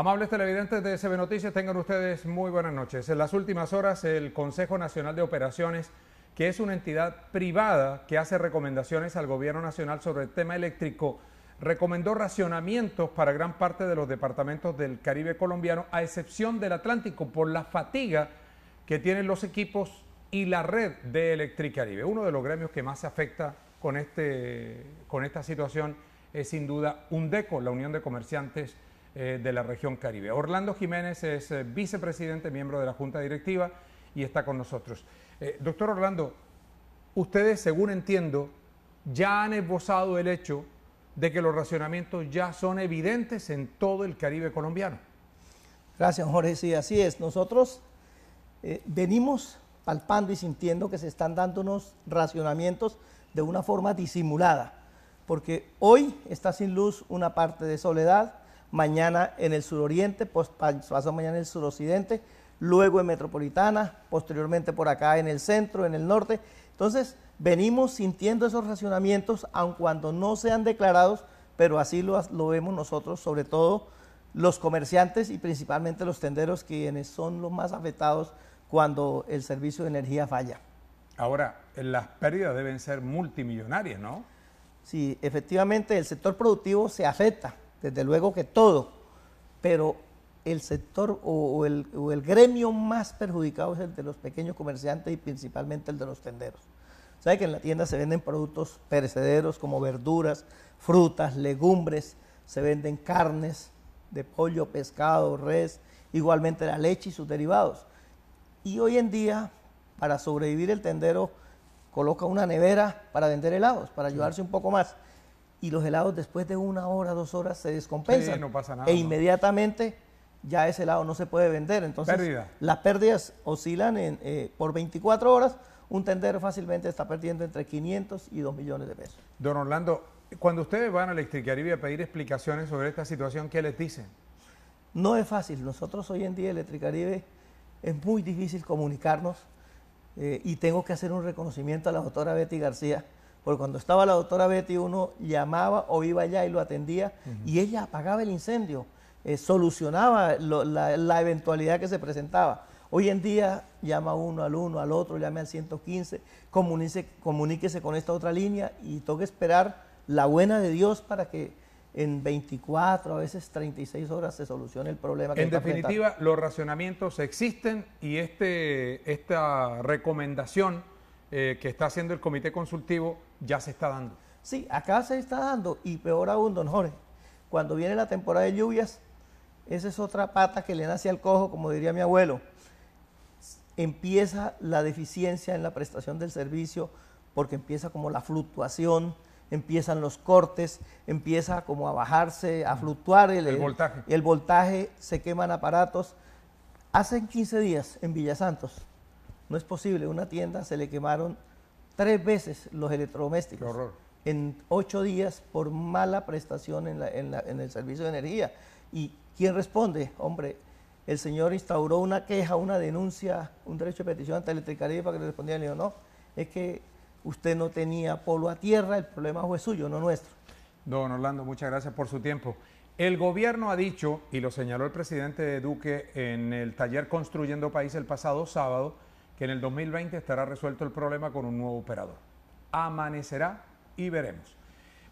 Amables televidentes de CB Noticias, tengan ustedes muy buenas noches. En las últimas horas, el Consejo Nacional de Operaciones, que es una entidad privada que hace recomendaciones al Gobierno Nacional sobre el tema eléctrico, recomendó racionamientos para gran parte de los departamentos del Caribe colombiano, a excepción del Atlántico, por la fatiga que tienen los equipos y la red de Electricaribe. Uno de los gremios que más se afecta con, este, con esta situación es sin duda UNDECO, la Unión de Comerciantes eh, de la región Caribe. Orlando Jiménez es eh, vicepresidente, miembro de la Junta Directiva y está con nosotros. Eh, doctor Orlando, ustedes, según entiendo, ya han esbozado el hecho de que los racionamientos ya son evidentes en todo el Caribe colombiano. Gracias, Jorge. Sí, así es. Nosotros venimos palpando y sintiendo que se están dando unos racionamientos de una forma disimulada, porque hoy está sin luz una parte de Soledad, mañana en el suroriente, pasado mañana en el suroccidente, luego en metropolitana, posteriormente por acá en el centro, en el norte. Entonces, venimos sintiendo esos racionamientos, aun cuando no sean declarados, pero así lo, lo vemos nosotros, sobre todo los comerciantes y principalmente los tenderos, quienes son los más afectados cuando el servicio de energía falla. Ahora, las pérdidas deben ser multimillonarias, ¿no? Sí, efectivamente, el sector productivo se afecta desde luego que todo, pero el sector o, el, el, gremio más perjudicado es el de los pequeños comerciantes y principalmente el de los tenderos. ¿Sabe que en la tienda se venden productos perecederos como verduras, frutas, legumbres, se venden carnes de pollo, pescado, res, igualmente la leche y sus derivados? Y hoy en día, para sobrevivir el tendero, coloca una nevera para vender helados, para ayudarse un poco más y los helados después de una hora, dos horas se descompensan. E inmediatamente ya ese helado no se puede vender. Entonces, las pérdidas oscilan eh, por 24 horas. Un tendero fácilmente está perdiendo entre 500 y 2 millones de pesos. Don Orlando, cuando ustedes van a Electricaribe a pedir explicaciones sobre esta situación, ¿qué les dicen? No es fácil. Nosotros hoy en día, Electricaribe, es muy difícil comunicarnos eh, y tengo que hacer un reconocimiento a la doctora Betty García, porque cuando estaba la doctora Betty, uno llamaba o iba allá y lo atendía y ella apagaba el incendio, eh, solucionaba la, eventualidad que se presentaba. Hoy en día llama uno al uno, al otro, llame al 115, comuníquese, comuníquese con esta otra línea y toca esperar la buena de Dios para que en 24, a veces 36 horas se solucione el problema. Que en definitiva, los racionamientos existen y este, esta recomendación eh, que está haciendo el comité consultivo ya se está dando. Sí, acá se está dando y peor aún, don Jorge, cuando viene la temporada de lluvias, esa es otra pata que le nace al cojo, como diría mi abuelo. Empieza la deficiencia en la prestación del servicio porque empieza como la fluctuación, empiezan los cortes, empieza como a bajarse, a mm. fluctuar el, voltaje. El voltaje, se queman aparatos. Hace 15 días en Villa Santos, no es posible, una tienda se le quemaron tres veces los electrodomésticos en ocho días por mala prestación en, el servicio de energía. ¿Y quién responde? Hombre, el señor instauró una queja, una denuncia, un derecho de petición ante Electricaria para que le respondieran. Le no, es que usted no tenía polo a tierra, el problema fue suyo, no nuestro. Don Orlando, muchas gracias por su tiempo. El gobierno ha dicho, y lo señaló el presidente Duque en el taller Construyendo País el pasado sábado, que en el 2020 estará resuelto el problema con un nuevo operador. Amanecerá y veremos.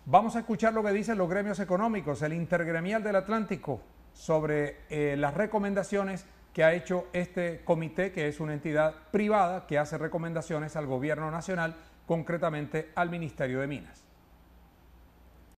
Vamos a escuchar lo que dicen los gremios económicos, el Intergremial del Atlántico, sobre eh, las recomendaciones que ha hecho este comité, que es una entidad privada que hace recomendaciones al gobierno nacional, concretamente al Ministerio de Minas.